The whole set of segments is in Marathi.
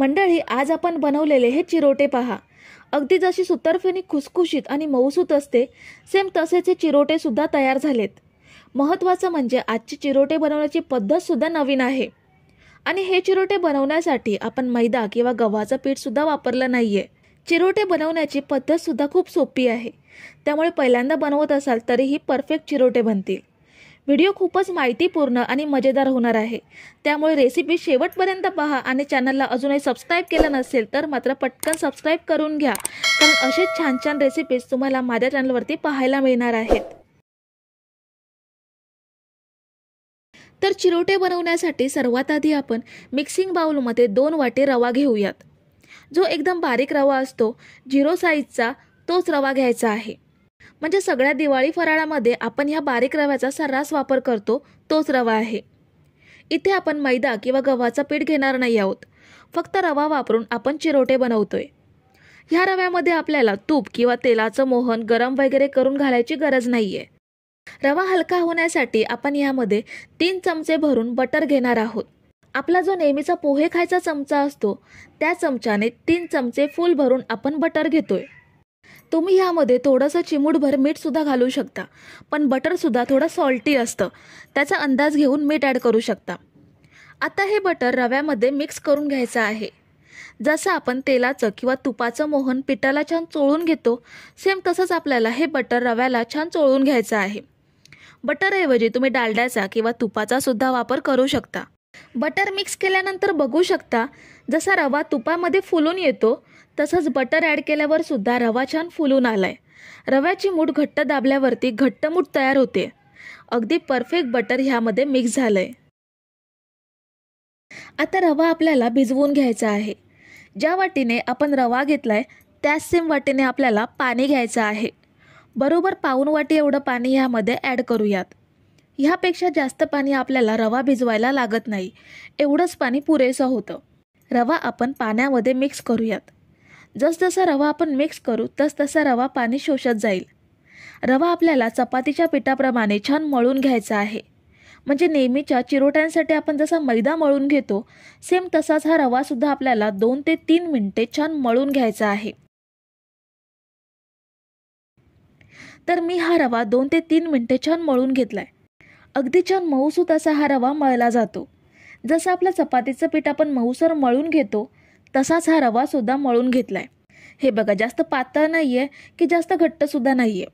मंडळी आज आपण बनवलेले हे चिरोटे पहा अगदी जशी सुतरफेणी खुसखुशीत आणि मऊसूत असते सेम तसेच हे चिरोटेसुद्धा तयार झालेत महत्त्वाचं म्हणजे आजची चिरोटे बनवण्याची पद्धत सुद्धा नवीन आहे आणि हे चिरोटे बनवण्यासाठी आपण मैदा किंवा गव्हाचं पीठसुद्धा वापरलं नाही चिरोटे बनवण्याची पद्धत सुद्धा खूप सोपी आहे त्यामुळे पहिल्यांदा बनवत असाल तरीही परफेक्ट चिरोटे बनतील व्हिडिओ खूपच माहितीपूर्ण आणि मजेदार होणार आहे त्यामुळे रेसिपी शेवटपर्यंत पहा आणि चॅनलला अजूनही सबस्क्राईब केलं नसेल तर मात्र पटकन सबस्क्राईब करून घ्या कारण असे छान छान रेसिपीज तुम्हाला माझ्या चॅनलवरती पाहायला मिळणार आहेत तर चिरोटे बनवण्यासाठी सर्वात आधी आपण मिक्सिंग बाउलमध्ये दोन वाटे रवा घेऊयात जो एकदम बारीक रवा असतो झिरो साईजचा तोच रवा घ्यायचा आहे म्हणजे सगळ्या दिवाळी फराळामध्ये आपण ह्या बारीक रव्याचा सर्रास वापर करतो तोच रवा आहे इथे आपण मैदा किंवा गव्हाचं पीठ घेणार नाही आहोत फक्त रवा वापरून आपण चिरोटे बनवतोय ह्या रव्यामध्ये आपल्याला तूप किंवा तेलाचं मोहन गरम वगैरे करून घालायची गरज नाही रवा हलका होण्यासाठी आपण यामध्ये तीन चमचे भरून बटर घेणार आहोत आपला जो नेहमीचा पोहे खायचा चमचा असतो त्या चमच्याने तीन चमचे फुल भरून आपण बटर घेतोय तुम्ही ह्यामध्ये थोडंसं चिमूटभर मीठसुद्धा घालू शकता पण बटरसुद्धा थोडं सॉल्टी असतं त्याचा अंदाज घेऊन मीठ ॲड करू शकता आता हे बटर रव्यामध्ये मिक्स करून घ्यायचं आहे जसं आपण तेलाचं किंवा तुपाचं मोहन पिठाला छान चोळून घेतो सेम तसंच आपल्याला हे बटर रव्याला छान चोळून घ्यायचं आहे बटरऐवजी तुम्ही डालड्याचा किंवा तुपाचा सुद्धा वापर करू शकता बटर मिक्स केल्यानंतर बघू शकता जसा रवा तुपामध्ये फुलून येतो तसंच बटर ॲड केल्यावर सुद्धा रवा छान फुलून आलाय रव्याची मूठ घट्ट दाबल्यावरती घट्ट मूठ तयार होते अगदी परफेक्ट बटर ह्यामध्ये मिक्स झालंय आता रवा आपल्याला भिजवून घ्यायचा आहे ज्या वाटीने आपण रवा घेतलाय त्याच सेम वाटीने आपल्याला पाणी घ्यायचं आहे बरोबर पाऊन वाटी एवढं पाणी ह्यामध्ये ॲड करूयात ह्यापेक्षा जास्त पाणी आपल्याला रवा भिजवायला लागत नाही एवढंच पाणी पुरेसं होतं रवा आपण पाण्यामध्ये मिक्स करूयात जसजसा रवा आपण मिक्स करू तसतसा रवा पाणी शोषत जाईल रवा आपल्याला चपातीच्या पिठाप्रमाणे छान मळून घ्यायचा आहे म्हणजे नेहमीच्या चिरोट्यांसाठी आपण जसा मैदा मळून घेतो सेम तसाच हा रवासुद्धा आपल्याला दोन ते तीन मिनटे छान मळून घ्यायचा आहे तर मी हा रवा दोन ते तीन मिनटे छान मळून घेतलाय अगदी छान मऊसूत असा हा रवा मळला जातो जसं आपला चपातीचं पीठ आपण मऊसर मळून घेतो तसाच हा रवा सुद्धा मळून घेतलाय हे बघा जास्त पातळ नाहीये की जास्त घट्ट सुद्धा नाहीये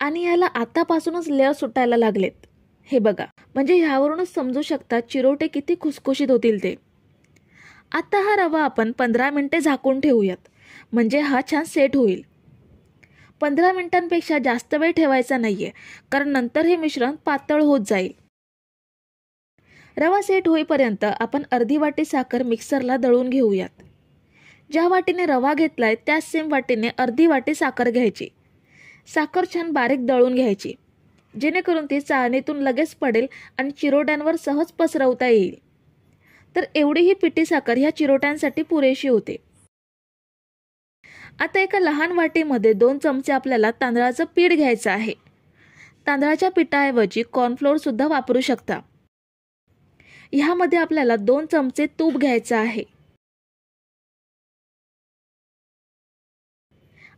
आणि याला आतापासूनच लेअर सुटायला लागलेत हे बघा म्हणजे ह्यावरूनच समजू शकतात चिरोटे किती खुसखुशीत होतील ते आता हा रवा आपण पंधरा मिनटे झाकून ठेवूयात म्हणजे हा छान सेट होईल पंधरा मिनिटांपेक्षा जास्त वेळ ठेवायचा नाहीये कारण नंतर हे मिश्रण पातळ होत जाईल रवा सेट होईपर्यंत आपण अर्धी वाटी साखर मिक्सरला दळून घेऊयात ज्या वाटीने रवा घेतलाय त्याच सेम वाटीने अर्धी वाटी साखर घ्यायची साखर छान बारीक दळून घ्यायची जेणेकरून ती चाळणीतून लगेच पडेल आणि चिरोट्यांवर सहज पसरवता येईल तर एवढी ही पिठी साखर ह्या चिरोट्यांसाठी पुरेशी होते आता एका लहान वाटीमध्ये दोन चमचे आपल्याला तांदळाचं पीठ घ्यायचं आहे तांदळाच्या पिठाऐवजी सुद्धा वापरू शकता ह्यामध्ये आपल्याला दोन चमचे तूप घ्यायचं आहे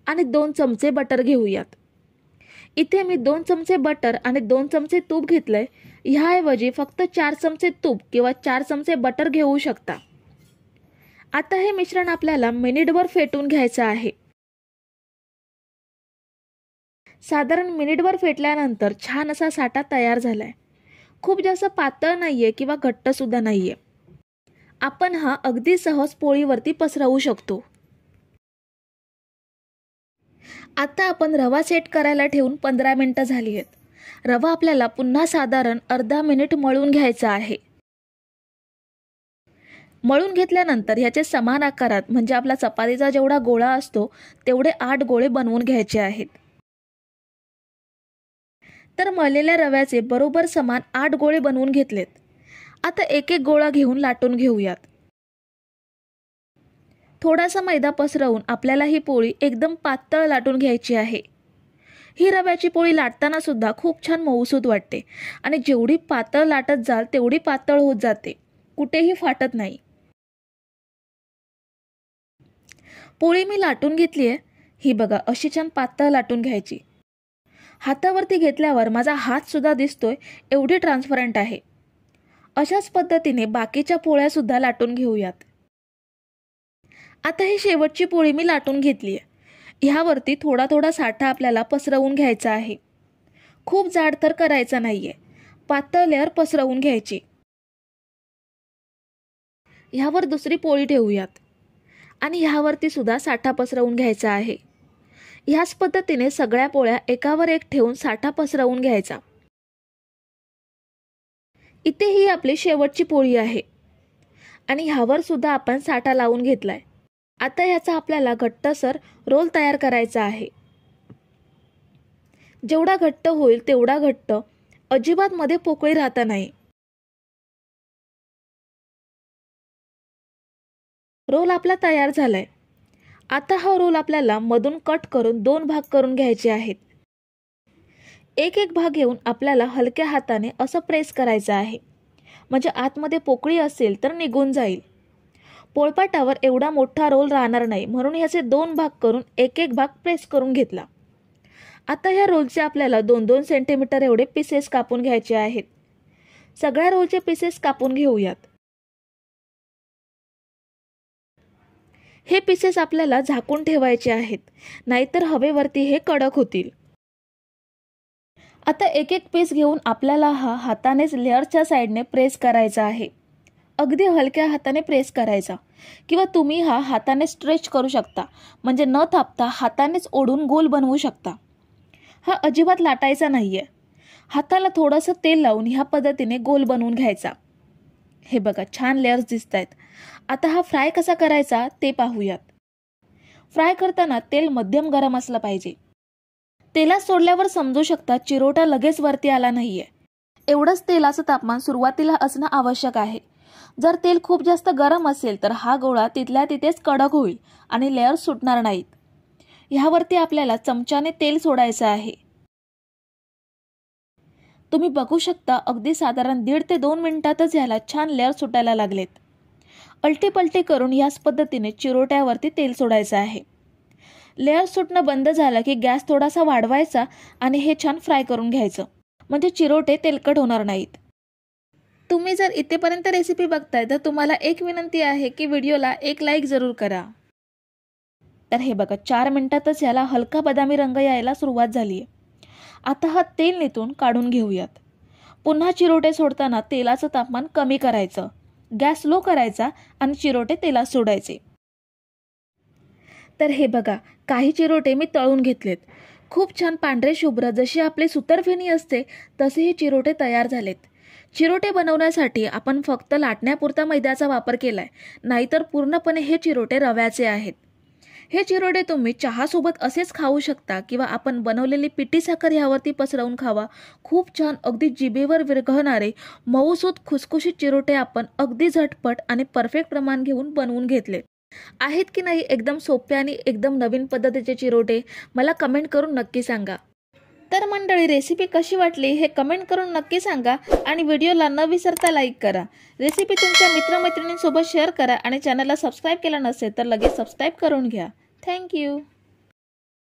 आणि दोन चमचे बटर घेऊयात इथे मी दोन चमचे बटर आणि दोन चमचे तूप घेतलं आहे ह्याऐवजी फक्त चार चमचे तूप किंवा चार चमचे बटर घेऊ शकता आता हे मिश्रण आपल्याला मिनिटभर फेटून घ्यायचं आहे साधारण मिनिटभर फेटल्यानंतर छान असा साठा तयार झालाय खूप जास्त पातळ नाहीये किंवा घट्ट सुद्धा नाहीये आपण हा अगदी सहज पोळीवरती पसरवू शकतो आता आपण रवा सेट करायला ठेवून पंधरा मिनटं झाली आहेत रवा आपल्याला पुन्हा साधारण अर्धा मिनिट मळून घ्यायचा आहे मळून घेतल्यानंतर ह्याचे समान आकारात म्हणजे आपला चपातीचा जेवढा गोळा असतो तेवढे आठ गोळे बनवून घ्यायचे आहेत तर मळलेल्या रव्याचे बरोबर समान आठ गोळे बनवून घेतलेत आता एक एक गोळा घेऊन लाटून घेऊयात थोडासा मैदा पसरवून आपल्याला ही पोळी एकदम पातळ लाटून घ्यायची आहे ही रव्याची पोळी लाटताना सुद्धा खूप छान मऊसूद वाटते आणि जेवढी पातळ लाटत जाल तेवढी पातळ होत जाते कुठेही फाटत नाही पोळी मी लाटून घेतली आहे ही बघा अशी छान पातळ लाटून घ्यायची हातावरती घेतल्यावर माझा हातसुद्धा दिसतोय एवढी ट्रान्सपरंट आहे अशाच पद्धतीने बाकीच्या पोळ्यासुद्धा लाटून घेऊयात आता ही शेवटची पोळी मी लाटून घेतली आहे ह्यावरती थोडा थोडा साठा आपल्याला पसरवून घ्यायचा आहे खूप जाड तर करायचा नाही आहे पातळ पसरवून घ्यायची ह्यावर दुसरी पोळी ठेवूयात आणि ह्यावरती सुद्धा साठा पसरवून घ्यायचा आहे ह्याच पद्धतीने सगळ्या पोळ्या एकावर एक ठेवून साठा पसरवून घ्यायचा इथे ही आपली शेवटची पोळी आहे आणि ह्यावर सुद्धा आपण साठा लावून घेतलाय आता याचा आपल्याला घट्टसर रोल तयार करायचा आहे जेवढा घट्ट होईल तेवढा घट्ट अजिबात मध्ये पोकळी राहता नाही रोल आपला तयार झालाय आता हा रोल आपल्याला मधून कट करून दोन भाग करून घ्यायचे आहेत एक एक भाग घेऊन आपल्याला हलक्या हाताने असं प्रेस करायचं आहे म्हणजे आतमध्ये पोकळी असेल तर निघून जाईल पोळपाटावर एवढा मोठा रोल राहणार नाही म्हणून ह्याचे दोन भाग करून एक एक भाग प्रेस करून घेतला आता ह्या रोलचे आपल्याला दोन दोन सेंटीमीटर एवढे पीसेस कापून घ्यायचे आहेत सगळ्या रोलचे पीसेस कापून घेऊयात हे पीसेस आपल्याला झाकून ठेवायचे आहेत नाहीतर हवेवरती हे कडक होतील आता एक एक पीस घेऊन आपल्याला हा हातानेच लेअरच्या साईडने प्रेस करायचा आहे अगदी हलक्या हाताने प्रेस करायचा किंवा तुम्ही हा हाताने स्ट्रेच करू शकता म्हणजे न थापता हातानेच ओढून गोल बनवू शकता हा अजिबात लाटायचा नाही आहे हाताला थोडंसं तेल लावून ह्या पद्धतीने गोल बनवून घ्यायचा हे बघा छान लेअर्स दिसत आहेत आता हा फ्राय कसा करायचा ते पाहूयात फ्राय करताना तेल मध्यम गरम असलं पाहिजे तेलात सोडल्यावर समजू शकता चिरोटा लगेच वरती आला नाहीये एवढंच तेलाचं तापमान सुरुवातीला असणं आवश्यक आहे जर तेल खूप जास्त गरम असेल तर हा गोळा तिथल्या तिथेच कडक होईल आणि लेअर सुटणार नाहीत ह्यावरती आपल्याला चमच्याने तेल सोडायचं आहे तुम्ही बघू शकता अगदी साधारण दीड ते दोन मिनिटातच ह्याला छान लेअर सुटायला लागलेत अलटी करून याच पद्धतीने चिरोट्यावरती तेल सोडायचं आहे लेअर सुटणं बंद झालं की गॅस थोडासा वाढवायचा आणि हे छान फ्राय करून घ्यायचं म्हणजे चिरोटे तेलकट होणार नाहीत तुम्ही जर इथेपर्यंत रेसिपी बघताय तर तुम्हाला एक विनंती आहे की व्हिडिओला एक लाईक जरूर करा तर हे बघा चार मिनटातच याला हलका बदामी रंग यायला सुरुवात झाली आहे आता हा तेल नेतून काढून घेऊयात पुन्हा चिरोटे सोडताना तेलाचं तापमान कमी करायचं गॅस लो करायचा आणि चिरोटे तेलात सोडायचे तर हे बघा काही चिरोटे मी तळून घेतलेत खूप छान पांढरे शुभ्र जशी आपली सुतरफेणी असते तसे हे चिरोटे तयार झालेत चिरोटे बनवण्यासाठी आपण फक्त लाटण्यापुरता मैद्याचा वापर केला आहे नाहीतर पूर्णपणे हे चिरोटे रव्याचे आहेत हे चिरोटे तुम्ही चहासोबत असेच खाऊ शकता किंवा आपण बनवलेली पिटी साखर ह्यावरती पसरवून खावा खूप छान अगदी जिबेवर विरघळणारे मऊसूत खुसखुशीत चिरोटे आपण अगदी झटपट आणि परफेक्ट प्रमाण घेऊन बनवून घेतले आहेत की नाही एकदम सोपे आणि एकदम नवीन पद्धतीचे चिरोटे मला कमेंट करून नक्की सांगा तर मंडळी रेसिपी कशी वाटली हे कमेंट करून नक्की सांगा आणि व्हिडिओला न विसरता लाईक करा रेसिपी तुमच्या मित्रमैत्रिणींसोबत शेअर करा आणि चॅनलला सबस्क्राईब केला नसेल तर लगेच सबस्क्राईब करून घ्या थँक्यू